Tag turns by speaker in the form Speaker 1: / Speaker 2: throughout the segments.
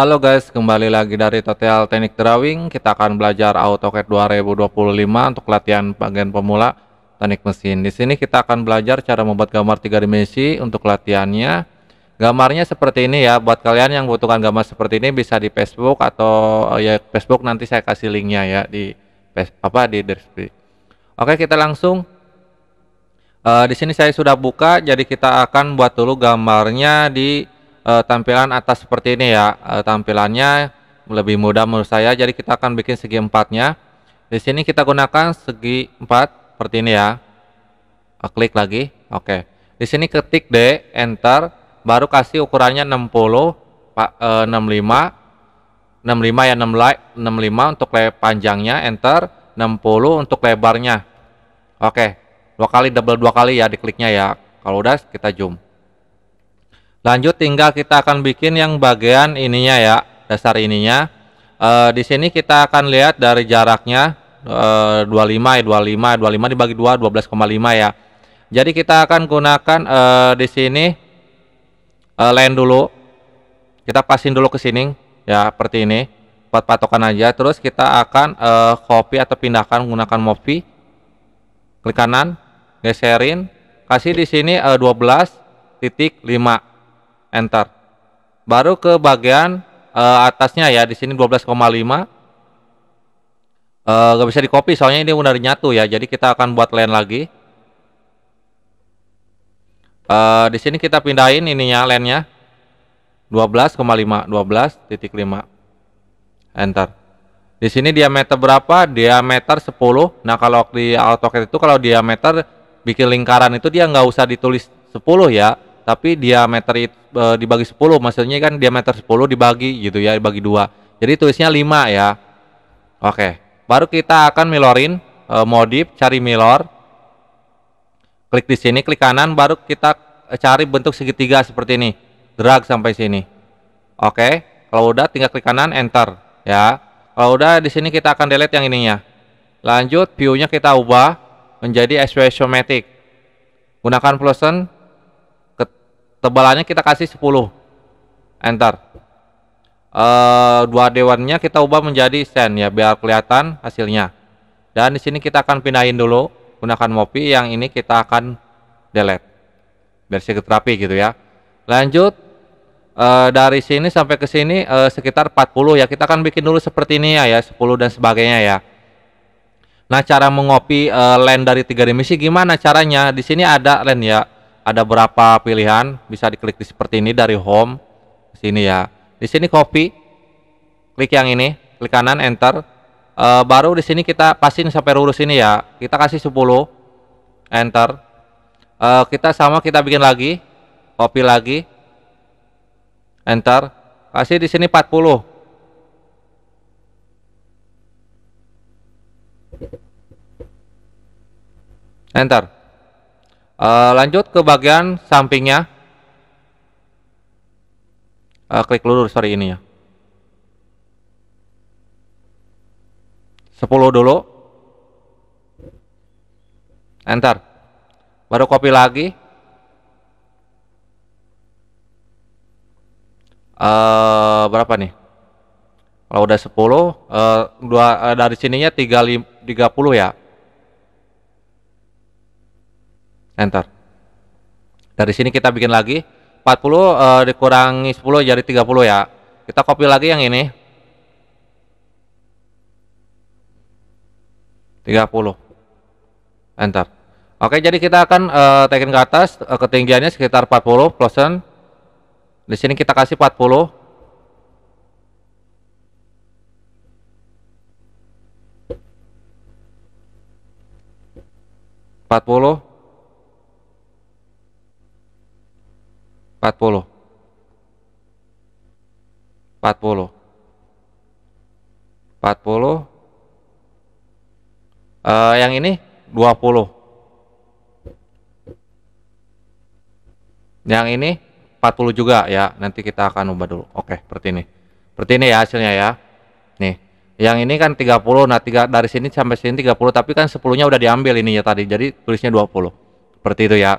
Speaker 1: Halo guys, kembali lagi dari Total Teknik Drawing. Kita akan belajar AutoCAD 2025 untuk latihan bagian pemula teknik mesin. Di sini kita akan belajar cara membuat gambar tiga dimensi untuk latihannya. Gambarnya seperti ini ya. Buat kalian yang butuhkan gambar seperti ini bisa di Facebook atau eh, ya Facebook nanti saya kasih linknya ya di apa di deskripsi. Oke, kita langsung uh, di sini saya sudah buka. Jadi kita akan buat dulu gambarnya di uh, tampilan atas seperti ini ya uh, tampilannya lebih mudah menurut saya jadi kita akan bikin segi empatnya di sini kita gunakan segi empat seperti ini ya uh, klik lagi oke okay. di sini ketik D enter baru kasih ukurannya 60 uh, 65 65 ya 65 untuk panjangnya enter 60 untuk lebarnya oke okay. dua kali double dua kali ya dikliknya ya kalau udah kita zoom lanjut tinggal kita akan bikin yang bagian ininya ya dasar ininya e, di sini kita akan lihat dari jaraknya e, 25 25 25 dibagi 2 12,5 ya jadi kita akan gunakan e, di sini e, eh, line dulu kita pasin dulu ke sini ya seperti ini buat patokan aja terus kita akan e, copy atau pindahkan menggunakan mopi klik kanan geserin kasih di sini e, 12 titik 5 enter baru ke bagian uh, atasnya ya di sini 12,5 uh, gak bisa di copy soalnya ini udah nyatu ya jadi kita akan buat lain lagi uh, di sini kita pindahin ininya lainnya. 12,5 12.5 enter di sini diameter berapa diameter 10 nah kalau di AutoCAD itu kalau diameter bikin lingkaran itu dia nggak usah ditulis 10 ya tapi diameter e, dibagi 10 maksudnya kan diameter 10 dibagi gitu ya dibagi dua jadi tulisnya 5 ya oke baru kita akan milorin e, modif cari milor klik di sini klik kanan baru kita e, cari bentuk segitiga seperti ini drag sampai sini oke kalau udah tinggal klik kanan enter ya kalau udah di sini kita akan delete yang ininya lanjut view-nya kita ubah menjadi isometric. gunakan fluorescent tebalannya kita kasih 10 enter uh, dua dewannya kita ubah menjadi sen ya biar kelihatan hasilnya dan di sini kita akan pindahin dulu gunakan mopi yang ini kita akan delete biar sedikit rapi gitu ya lanjut e, dari sini sampai ke sini e, sekitar 40 ya kita akan bikin dulu seperti ini ya ya 10 dan sebagainya ya nah cara mengopi uh, land dari tiga dimensi gimana caranya di sini ada land ya ada berapa pilihan bisa diklik di seperti ini dari home sini ya di sini copy klik yang ini klik kanan enter e, baru di sini kita pasin sampai lurus ini ya kita kasih 10 enter e, kita sama kita bikin lagi copy lagi enter kasih di sini 40 enter e, lanjut ke bagian sampingnya. e, klik lurus sorry ini ya. 10 dulu. Enter. Baru copy lagi. e, berapa nih? Kalau udah 10, e, dua, e, dari sininya tiga 30 ya. enter dari sini kita bikin lagi 40 uh, eh, dikurangi 10 jadi 30 ya kita copy lagi yang ini 30 enter oke jadi kita akan uh, eh, tekan ke atas uh, ketinggiannya sekitar 40 Plusen. di sini kita kasih 40 40 40. 40. 40. Uh, yang ini 20. Yang ini 40 juga ya. Nanti kita akan ubah dulu. Oke, seperti ini. Seperti ini ya hasilnya ya. Nih. Yang ini kan 30. Nah, tiga dari sini sampai sini 30, tapi kan 10-nya udah diambil ininya tadi. Jadi tulisnya 20. Seperti itu ya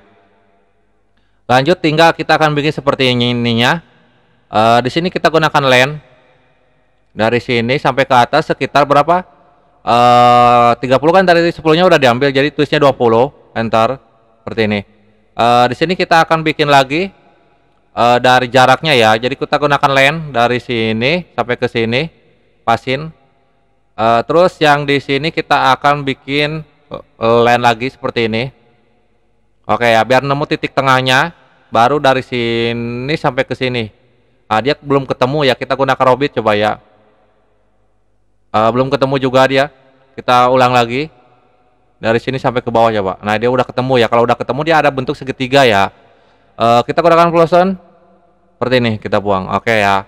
Speaker 1: lanjut tinggal kita akan bikin seperti ini ininya e, di sini kita gunakan len dari sini sampai ke atas sekitar berapa eh, tiga 30 kan dari 10 nya udah diambil jadi tulisnya 20 enter seperti ini e, di sini kita akan bikin lagi e, dari jaraknya ya jadi kita gunakan len dari sini sampai ke sini pasin e, terus yang di sini kita akan bikin len lagi seperti ini oke ya biar nemu titik tengahnya baru dari sini sampai ke sini Nah, dia belum ketemu ya kita gunakan robit coba ya Uh, belum ketemu juga dia kita ulang lagi dari sini sampai ke bawah coba nah dia udah ketemu ya kalau udah ketemu dia ada bentuk segitiga ya Uh, kita gunakan closen seperti ini kita buang oke okay, ya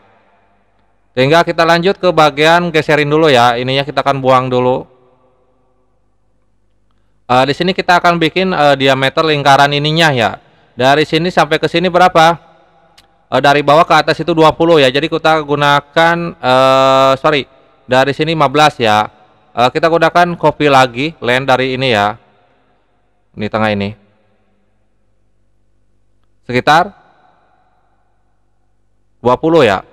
Speaker 1: sehingga kita lanjut ke bagian geserin dulu ya ininya kita akan buang dulu uh, di sini kita akan bikin uh, diameter lingkaran ininya ya dari sini sampai ke sini berapa? E, dari bawah ke atas itu 20 ya. Jadi kita gunakan e, sorry, dari sini 15 ya. E, kita gunakan copy lagi land dari ini ya. Ini tengah ini. Sekitar 20 ya.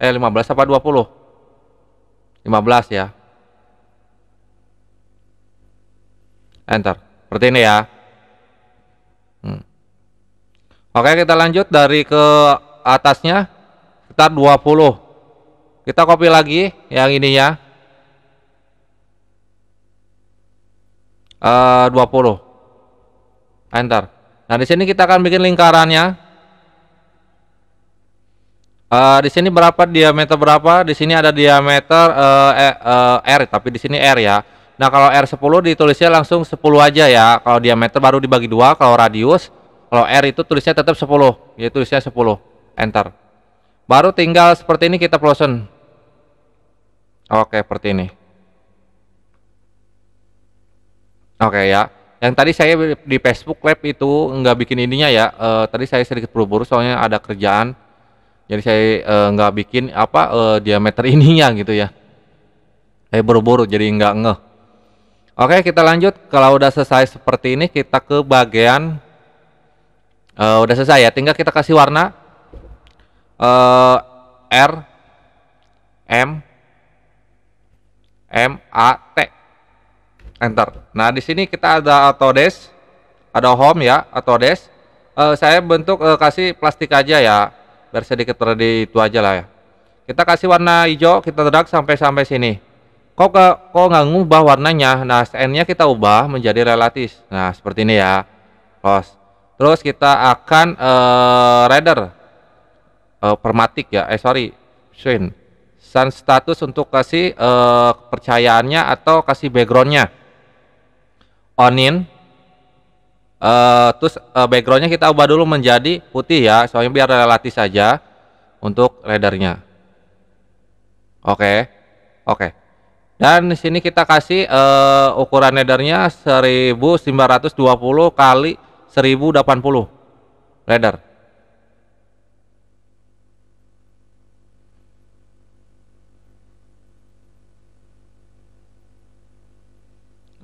Speaker 1: Eh 15 apa 20? 15 ya. Enter. Seperti ini ya. Oke, kita lanjut dari ke atasnya sekitar 20. Kita copy lagi yang ini ya, eh, Uh, 20. Nah, Enter. Nah, di sini kita akan bikin lingkarannya. Uh, di sini berapa diameter berapa? Di sini ada diameter uh, uh, R, tapi di sini R ya. Nah, kalau R10 ditulisnya langsung 10 aja ya. Kalau diameter baru dibagi dua, kalau radius kalau R itu tulisnya tetap 10, ya tulisnya 10. Enter. Baru tinggal seperti ini kita plosen. Oke, seperti ini. Oke ya. Yang tadi saya di Facebook Lab itu nggak bikin ininya ya. E, tadi saya sedikit buru-buru soalnya ada kerjaan. Jadi saya e, nggak bikin apa e, diameter ininya gitu ya. Saya buru-buru jadi nggak ngeh. Oke, kita lanjut. Kalau udah selesai seperti ini, kita ke bagian Uh, udah selesai ya. Tinggal kita kasih warna uh, R M M A T. Enter. Nah, di sini kita ada Autodesk, ada Home ya, Autodesk. Uh, saya bentuk uh, kasih plastik aja ya, biar sedikit terjadi itu aja lah ya. Kita kasih warna hijau, kita drag sampai sampai sini. Kok ke, kok nggak ngubah warnanya? Nah, SN-nya kita ubah menjadi relatif. Nah, seperti ini ya. Close terus kita akan uh, eh, radar uh, eh, permatik ya eh sorry Shin. sun status untuk kasih uh, kepercayaannya atau kasih backgroundnya onin uh, terus uh, backgroundnya kita ubah dulu menjadi putih ya soalnya biar relatif saja untuk radarnya oke okay. oke okay. Dan di sini kita kasih uh, ukuran radarnya 1920 kali 1080 radar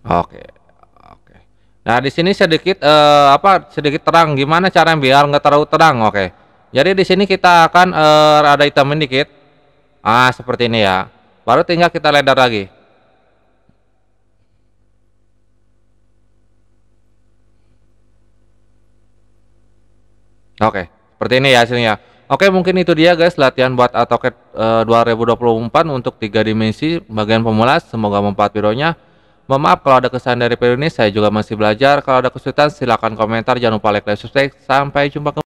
Speaker 1: Oke, oke. Nah di sini sedikit eh, apa sedikit terang gimana cara biar nggak terlalu terang, oke. Jadi di sini kita akan eh, ada hitamin dikit, ah seperti ini ya. Baru tinggal kita ledar lagi. Oke, seperti ini ya hasilnya. Oke, mungkin itu dia guys latihan buat AutoCAD uh, 2024 untuk tiga dimensi bagian pemula. Semoga memuat videonya. Mohon maaf kalau ada kesan dari video ini, saya juga masih belajar. Kalau ada kesulitan silahkan komentar, jangan lupa like, like, subscribe. Sampai jumpa kembali.